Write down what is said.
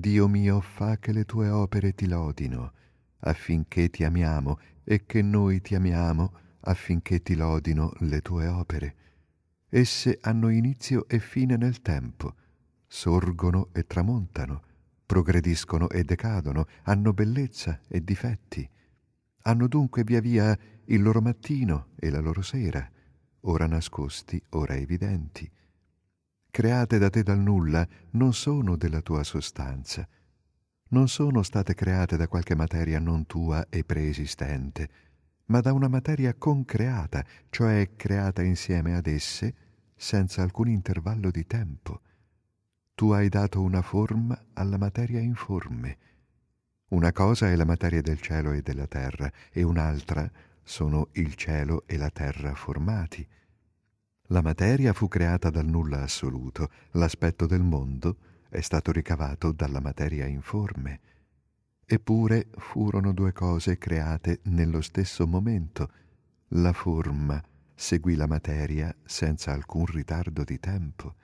Dio mio, fa che le tue opere ti lodino, affinché ti amiamo, e che noi ti amiamo, affinché ti lodino le tue opere. Esse hanno inizio e fine nel tempo, sorgono e tramontano, progrediscono e decadono, hanno bellezza e difetti. Hanno dunque via via il loro mattino e la loro sera, ora nascosti, ora evidenti create da te dal nulla non sono della tua sostanza, non sono state create da qualche materia non tua e preesistente, ma da una materia concreata, cioè creata insieme ad esse, senza alcun intervallo di tempo. Tu hai dato una forma alla materia informe. Una cosa è la materia del cielo e della terra, e un'altra sono il cielo e la terra formati. La materia fu creata dal nulla assoluto, l'aspetto del mondo è stato ricavato dalla materia informe. Eppure furono due cose create nello stesso momento. La forma seguì la materia senza alcun ritardo di tempo.